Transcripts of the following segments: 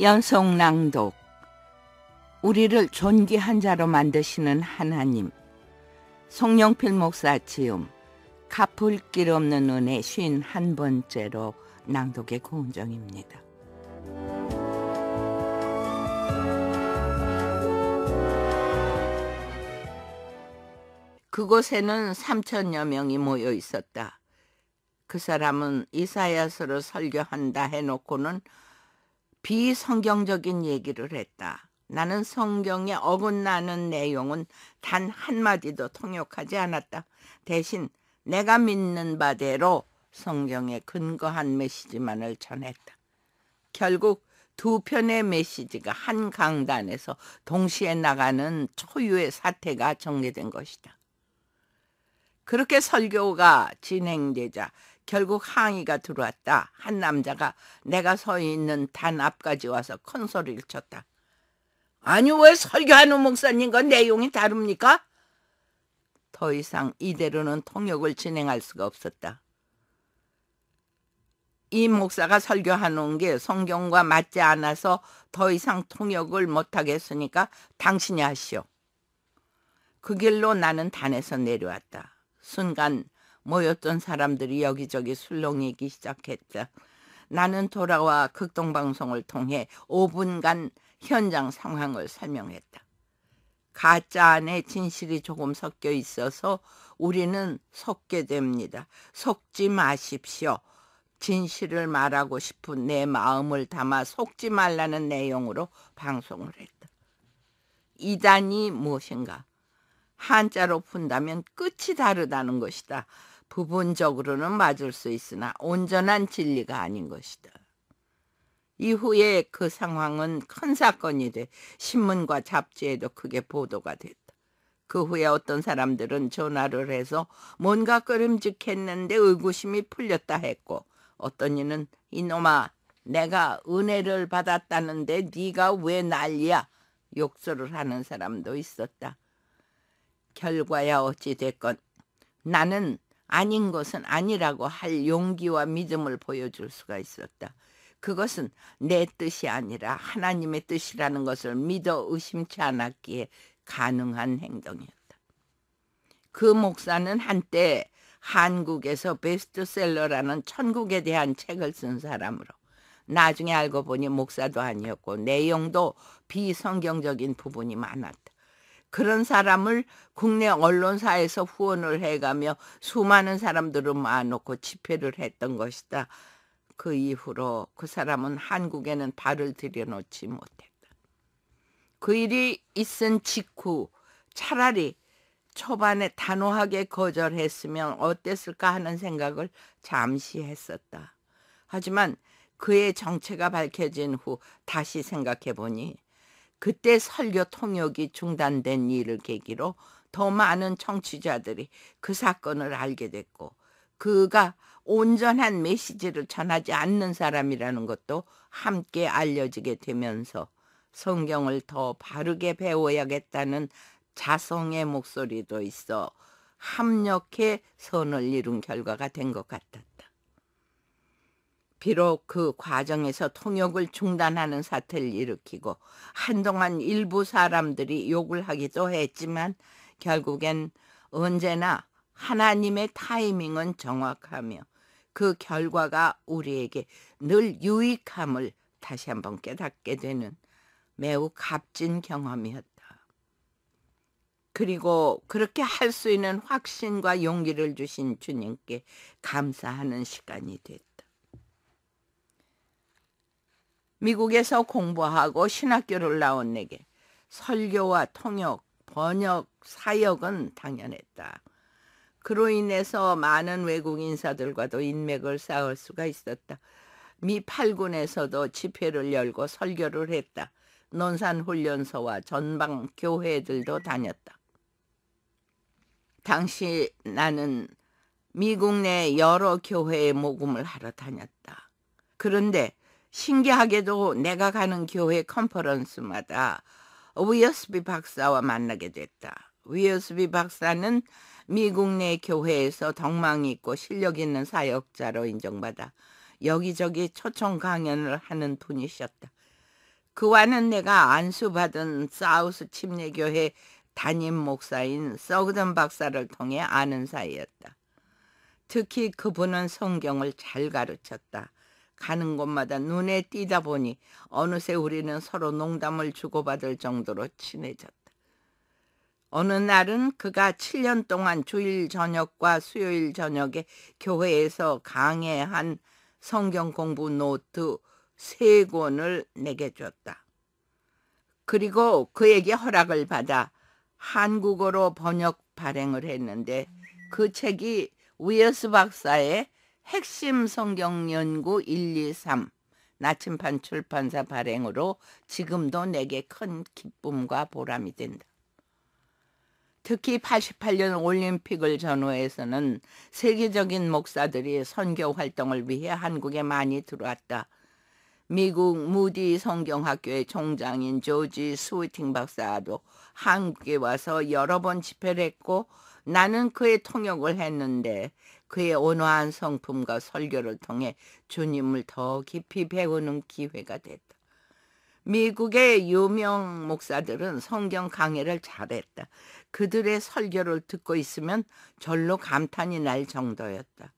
연속 낭독 우리를 존귀한 자로 만드시는 하나님 송영필 목사 지음 갚을 길 없는 은혜 쉰 한 번째로 낭독의 고은정입니다. 그곳에는 3천여 명이 모여 있었다. 그 사람은 이사야서로 설교한다 해놓고는 비성경적인 얘기를 했다. 나는 성경에 어긋나는 내용은 단 한마디도 통역하지 않았다. 대신 내가 믿는 바대로 성경에 근거한 메시지만을 전했다. 결국 두 편의 메시지가 한 강단에서 동시에 나가는 초유의 사태가 전개된 것이다. 그렇게 설교가 진행되자 결국 항의가 들어왔다. 한 남자가 내가 서 있는 단 앞까지 와서 큰 소리를 쳤다. 아니 왜 설교하는 목사님과 내용이 다릅니까? 더 이상 이대로는 통역을 진행할 수가 없었다. 이 목사가 설교하는 게 성경과 맞지 않아서 더 이상 통역을 못하겠으니까 당신이 하시오. 그 길로 나는 단에서 내려왔다. 순간 모였던 사람들이 여기저기 술렁이기 시작했다 나는 돌아와 극동방송을 통해 5분간 현장 상황을 설명했다. 가짜 안에 진실이 조금 섞여 있어서 우리는 속게 됩니다. 속지 마십시오. 진실을 말하고 싶은 내 마음을 담아 속지 말라는 내용으로 방송을 했다. 이단이 무엇인가? 한자로 푼다면 끝이 다르다는 것이다. 부분적으로는 맞을 수 있으나 온전한 진리가 아닌 것이다. 이후에 그 상황은 큰 사건이 돼 신문과 잡지에도 크게 보도가 됐다. 그 후에 어떤 사람들은 전화를 해서 뭔가 꺼림직했는데 의구심이 풀렸다 했고 어떤 이는 이놈아 내가 은혜를 받았다는데 네가 왜 난리야 욕설을 하는 사람도 있었다. 결과야 어찌 됐건 나는 아닌 것은 아니라고 할 용기와 믿음을 보여줄 수가 있었다. 그것은 내 뜻이 아니라 하나님의 뜻이라는 것을 믿어 의심치 않았기에 가능한 행동이었다. 그 목사는 한때 한국에서 베스트셀러라는 천국에 대한 책을 쓴 사람으로 나중에 알고 보니 목사도 아니었고 내용도 비성경적인 부분이 많았다. 그런 사람을 국내 언론사에서 후원을 해가며 수많은 사람들을 모아놓고 집회를 했던 것이다. 그 이후로 그 사람은 한국에는 발을 들여놓지 못했다. 그 일이 있은 직후 차라리 초반에 단호하게 거절했으면 어땠을까 하는 생각을 잠시 했었다. 하지만 그의 정체가 밝혀진 후 다시 생각해 보니 그때 설교 통역이 중단된 일을 계기로 더 많은 청취자들이 그 사건을 알게 됐고 그가 온전한 메시지를 전하지 않는 사람이라는 것도 함께 알려지게 되면서 성경을 더 바르게 배워야겠다는 자성의 목소리도 있어 합력해 선을 이룬 결과가 된 것 같았다. 비록 그 과정에서 통역을 중단하는 사태를 일으키고 한동안 일부 사람들이 욕을 하기도 했지만 결국엔 언제나 하나님의 타이밍은 정확하며 그 결과가 우리에게 늘 유익함을 다시 한번 깨닫게 되는 매우 값진 경험이었다. 그리고 그렇게 할 수 있는 확신과 용기를 주신 주님께 감사하는 시간이 됐다. 미국에서 공부하고 신학교를 나온 내게 설교와 통역, 번역, 사역은 당연했다. 그로 인해서 많은 외국 인사들과도 인맥을 쌓을 수가 있었다. 미 8군에서도 집회를 열고 설교를 했다. 논산훈련소와 전방교회들도 다녔다. 당시 나는 미국 내 여러 교회에 모금을 하러 다녔다. 그런데 신기하게도 내가 가는 교회 컨퍼런스마다 위어스비 박사와 만나게 됐다. 위어스비 박사는 미국 내 교회에서 덕망이 있고 실력 있는 사역자로 인정받아 여기저기 초청 강연을 하는 분이셨다. 그와는 내가 안수받은 사우스 침례교회 담임 목사인 서그던 박사를 통해 아는 사이였다. 특히 그분은 성경을 잘 가르쳤다. 가는 곳마다 눈에 띄다 보니 어느새 우리는 서로 농담을 주고받을 정도로 친해졌다. 어느 날은 그가 7년 동안 주일 저녁과 수요일 저녁에 교회에서 강해한 성경 공부 노트 세 권을 내게 줬다. 그리고 그에게 허락을 받아 한국어로 번역 발행을 했는데 그 책이 위어스 박사의 핵심 성경 연구 1, 2, 3 나침반 출판사 발행으로 지금도 내게 큰 기쁨과 보람이 된다. 특히 88년 올림픽을 전후해서는 세계적인 목사들이 선교 활동을 위해 한국에 많이 들어왔다. 미국 무디 성경학교의 총장인 조지 스위팅 박사도 한국에 와서 여러 번 집회를 했고 나는 그의 통역을 했는데 그의 온화한 성품과 설교를 통해 주님을 더 깊이 배우는 기회가 됐다. 미국의 유명 목사들은 성경 강의를 잘했다. 그들의 설교를 듣고 있으면 절로 감탄이 날 정도였다.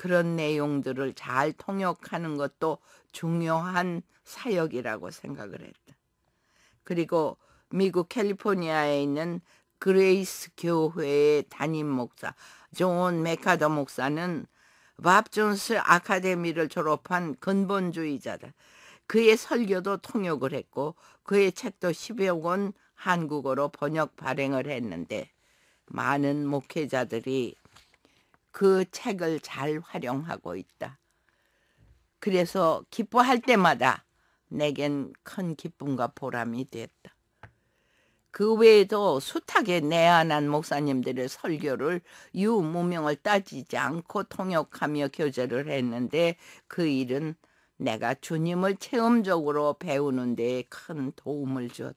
그런 내용들을 잘 통역하는 것도 중요한 사역이라고 생각을 했다. 그리고 미국 캘리포니아에 있는 그레이스 교회의 담임 목사 존 메카더 목사는 밥 존스 아카데미를 졸업한 근본주의자다. 그의 설교도 통역을 했고 그의 책도 10여 권 한국어로 번역 발행을 했는데 많은 목회자들이 그 책을 잘 활용하고 있다. 그래서 기뻐할 때마다 내겐 큰 기쁨과 보람이 됐다그 외에도 숱하게 내안한 목사님들의 설교를 유무명을 따지지 않고 통역하며 교제를 했는데 그 일은 내가 주님을 체험적으로 배우는 데큰 도움을 주었다.